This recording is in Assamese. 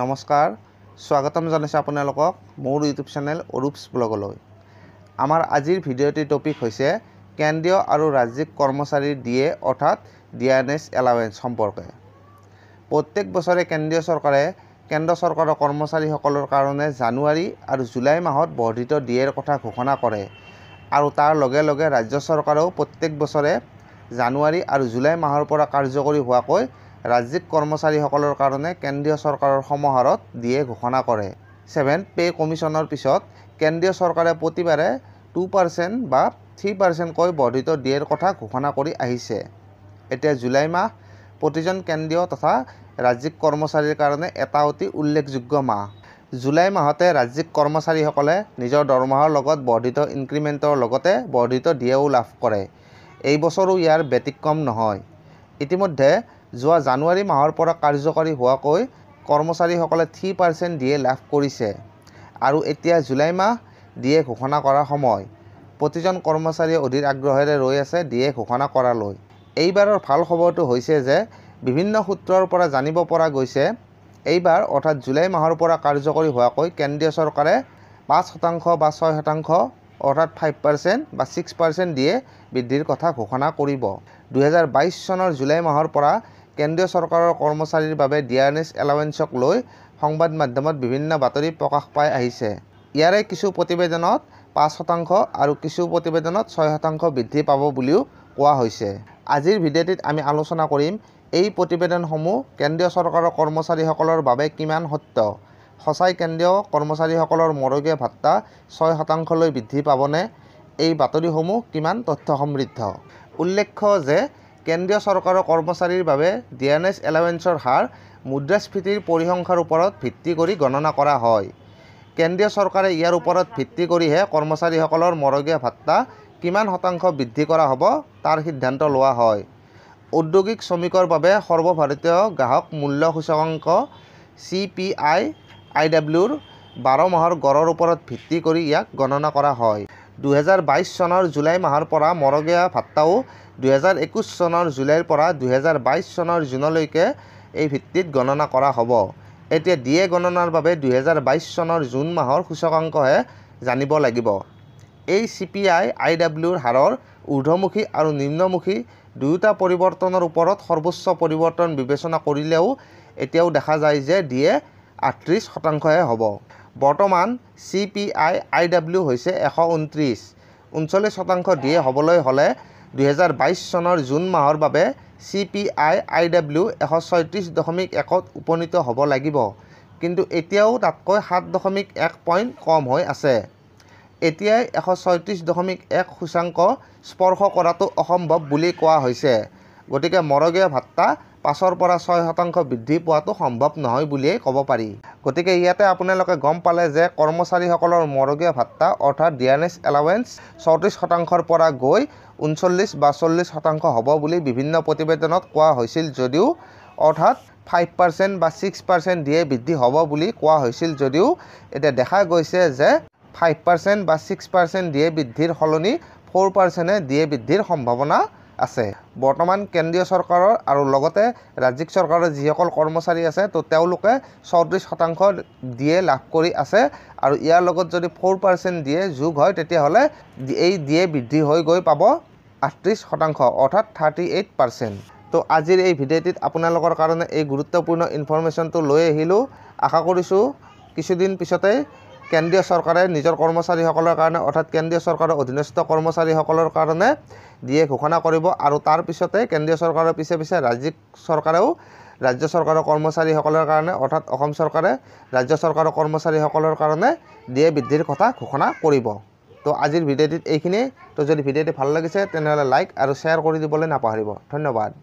নমস্কাৰ স্বাগতম জনাইছোঁ আপোনালোকক মোৰ ইউটিউব চেনেল অৰূপ ব্লগলৈ আমাৰ আজিৰ ভিডিওটিৰ টপিক হৈছে কেন্দ্ৰীয় হয়েছে কেন্দ্ৰীয় আৰ ৰাজ্যিক কৰ্মচাৰীৰ ডিএ অৰ্থাৎ এন এছ সম্পৰ্কে সম্পৰ্কে প্ৰত্যেক বছৰে কেন্দ্ৰীয় চৰকাৰে কেন্দ্ৰ চৰকাৰৰ কৰ্মচাৰীসকলৰ কাৰণে জানুৱাৰী আৰু জুলাই মাহত বৰ্ধিত ডি এৰ কথা ঘোষণা কৰে আৰু তাৰ লগে লগে ৰাজ্য চৰকাৰেও প্ৰত্যেক বছৰে জানুৱাৰী আৰু জুলাই মাহৰ পৰা কাৰ্যকৰী হোৱাকৈ ৰাজ্যিক কৰ্মচাৰীসকলৰ কাৰণে কেন্দ্ৰীয় চৰকাৰৰ সমাহাৰত দিয়ে ঘোষণা কৰে ছেভেন পে' কমিশ্যনৰ পিছত কেন্দ্ৰীয় চৰকাৰে প্ৰতিবাৰে টু পাৰ্চেণ্ট বা থ্ৰী পাৰ্চেণ্টকৈ বৰ্ধিত ডিয়েৰ কথা ঘোষণা কৰি আহিছে এতিয়া জুলাই মাহ প্ৰতিজন কেন্দ্ৰীয় তথা ৰাজ্যিক কৰ্মচাৰীৰ কাৰণে এটা অতি উল্লেখযোগ্য মাহ জুলাই মাহতে ৰাজ্যিক কৰ্মচাৰীসকলে নিজৰ দৰমহাৰ লগত বৰ্ধিত ইনক্ৰিমেণ্টৰ লগতে বৰ্ধিত ডিয়েও লাভ কৰে এই বছৰো ইয়াৰ ব্যতিক্ৰম নহয় ইতিমধ্যে যোৱা জানুৱাৰী মাহৰ পৰা কাৰ্যকৰী হোৱাকৈ কৰ্মচাৰীসকলে থ্ৰী পাৰ্চেণ্ট ডি এ লাভ কৰিছে আৰু এতিয়া জুলাই মাহ ডি এ ঘোষণা কৰাৰ সময় প্ৰতিজন কৰ্মচাৰীয়ে অধিক আগ্ৰহেৰে ৰৈ আছে ডি এ ঘোষণা কৰালৈ এইবাৰৰ ভাল খবৰটো হৈছে যে বিভিন্ন সূত্ৰৰ পৰা জানিব পৰা গৈছে এইবাৰ অৰ্থাৎ জুলাই মাহৰ পৰা কাৰ্যকৰী হোৱাকৈ কেন্দ্ৰীয় চৰকাৰে পাঁচ শতাংশ বা ছয় শতাংশ অৰ্থাৎ ফাইভ পাৰ্চেণ্ট বা ছিক্স পাৰ্চেণ্ট দিয়ে বৃদ্ধিৰ কথা ঘোষণা কৰিব দুহেজাৰ বাইছ চনৰ জুলাই মাহৰ পৰা কেন্দ্ৰীয় চৰকাৰৰ কৰ্মচাৰীৰ বাবে ডিয়াৰনেছ এলাৱেঞ্চক লৈ সংবাদ মাধ্যমত বিভিন্ন বাতৰি প্ৰকাশ পাই আহিছে ইয়াৰে কিছু প্ৰতিবেদনত পাঁচ শতাংশ আৰু কিছু প্ৰতিবেদনত ছয় শতাংশ বৃদ্ধি পাব বুলিও কোৱা হৈছে আজিৰ ভিডিঅ'টিত আমি আলোচনা কৰিম এই প্ৰতিবেদনসমূহ কেন্দ্ৰীয় চৰকাৰৰ কৰ্মচাৰীসকলৰ বাবে কিমান সত্য সঁচাই কেন্দ্ৰীয় কৰ্মচাৰীসকলৰ মৰগীয়া ভাত্তা ছয় শতাংশলৈ বৃদ্ধি পাবনে এই বাতৰিসমূহ কিমান তথ্য সমৃদ্ধ উল্লেখ্য যে কেন্দ্ৰীয় চৰকাৰৰ কৰ্মচাৰীৰ বাবে ডি এন এছ এলাৱেঞ্চৰ হাৰ মুদ্ৰাস্ফীতিৰ পৰিসংখ্যাৰ ওপৰত ভিত্তি কৰি গণনা কৰা হয় কেন্দ্ৰীয় চৰকাৰে ইয়াৰ ওপৰত ভিত্তি কৰিহে কৰ্মচাৰীসকলৰ মৰগীয়া ভাত্তা কিমান শতাংশ বৃদ্ধি কৰা হ'ব তাৰ সিদ্ধান্ত লোৱা হয় ঔদ্যোগিক শ্ৰমিকৰ বাবে সৰ্বভাৰতীয় গ্ৰাহক মূল্য সূচকাংক চি পি আই আই ডাব্লিউৰ বাৰ মাহৰ গড়ৰ ওপৰত ভিত্তি কৰি ইয়াক গণনা কৰা হয় দুহেজাৰ বাইছ চনৰ জুলাই মাহৰ পৰা মৰগীয়া ভাট্টাও দুহেজাৰ একৈছ চনৰ জুলাইৰ পৰা দুহেজাৰ বাইছ চনৰ জুনলৈকে এই ভিত্তিত গণনা কৰা হ'ব এতিয়া ডি এ গণনাৰ বাবে দুহেজাৰ বাইছ চনৰ জুন মাহৰ সূচকাংকহে জানিব লাগিব এই চি পি আই আই ডাব্লিউৰ হাৰৰ ঊৰ্ধমুখী আৰু নিম্নমুখী দুয়োটা পৰিৱৰ্তনৰ ওপৰত সৰ্বোচ্চ পৰিৱৰ্তন বিবেচনা কৰিলেও এতিয়াও দেখা যায় যে ডি এ আঠত্ৰিছ শতাংশহে হ'ব বৰ্তমান C P I I W হৈছে এশ ঊনত্ৰিছ ঊনচল্লিছ শতাংশ ডিএ হ'বলৈ হ'লে দুহেজাৰ বাইছ চনৰ জুন মাহৰ বাবে C P I I W এশ ছয়ত্ৰিছ দশমিক একত উপনীত হ'ব লাগিব কিন্তু এতিয়াও তাতকৈ সাত দশমিক এক পইণ্ট কম হৈ আছে এতিয়াই এশ ছয়ত্ৰিছ দশমিক এক সূচাংক স্পৰ্শ কৰাটো অসম্ভৱ বুলি কোৱা হৈছে গতিকে মৰগীয়া ভাট্টা পাঁচৰ পৰা ছয় শতাংশ বৃদ্ধি পোৱাটো সম্ভৱ নহয় বুলিয়েই ক'ব পাৰি গতিকে ইয়াতে আপোনালোকে গম পালে যে কৰ্মচাৰীসকলৰ মৰগীয়া ভাট্টা অৰ্থাৎ ডিয়ানেছ এলাৱেঞ্চ চৌত্ৰিছ শতাংশৰ পৰা গৈ ঊনচল্লিছ বা চল্লিছ শতাংশ হ'ব বুলি বিভিন্ন প্ৰতিবেদনত কোৱা হৈছিল যদিও অৰ্থাৎ ফাইভ পাৰ্চেণ্ট বা ছিক্স পাৰ্চেণ্ট দিয়ে বৃদ্ধি হ'ব বুলি কোৱা হৈছিল যদিও এতিয়া দেখা গৈছে যে ফাইভ পাৰ্চেণ্ট বা ছিক্স পাৰ্চেণ্ট দিয়ে বৃদ্ধিৰ সলনি ফ'ৰ পাৰ্চেণ্টে দিয়ে বৃদ্ধিৰ সম্ভাৱনা আছে বৰ্তমান কেন্দ্ৰীয় চৰকাৰৰ আৰু লগতে ৰাজ্যিক চৰকাৰৰ যিসকল কৰ্মচাৰী আছে তো তেওঁলোকে চৌত্ৰিছ শতাংশ দিয়ে লাভ কৰি আছে আৰু ইয়াৰ লগত যদি ফ'ৰ পাৰ্চেণ্ট দিয়ে যোগ হয় তেতিয়াহ'লে এই দিয়ে বৃদ্ধি হৈ গৈ পাব আঠত্ৰিছ শতাংশ অৰ্থাৎ থাৰ্টি এইট পাৰ্চেণ্ট তো আজিৰ এই ভিডিঅ'টিত আপোনালোকৰ কাৰণে এই গুৰুত্বপূৰ্ণ ইনফৰ্মেশ্যনটো লৈ আহিলোঁ আশা কৰিছোঁ কিছুদিন পিছতেই কেন্দ্ৰীয় চৰকাৰে নিজৰ কৰ্মচাৰীসকলৰ কাৰণে অৰ্থাৎ কেন্দ্ৰীয় চৰকাৰৰ অধীনস্থ কৰ্মচাৰীসকলৰ কাৰণে দিয়ে ঘোষণা কৰিব আৰু তাৰ পিছতে কেন্দ্ৰীয় সৰকাৰেৰ পিছে পিছে ৰাজ্যিক সৰকাৰেও ৰাজ্য সৰকাৰেৰ কৰ্মচাৰীসকলেৰ কাৰণে অৰ্থাৎ সৰকাৰে ৰাজ্য সৰকাৰেৰ কৰ্মচাৰীসকলেৰ কাৰণে দিয়ে বৃদ্ধিৰ কথা ঘোষণা কৰিব তো আজিৰ ভিডিঅ'টিত এইখানে তো যদি ভিডিঅ'টি ভাল লাগিছে তেনেহ'লে লাইক আৰু শ্বেয়াৰ কৰি দিবলৈ নাপাহৰিব ধন্যবাদ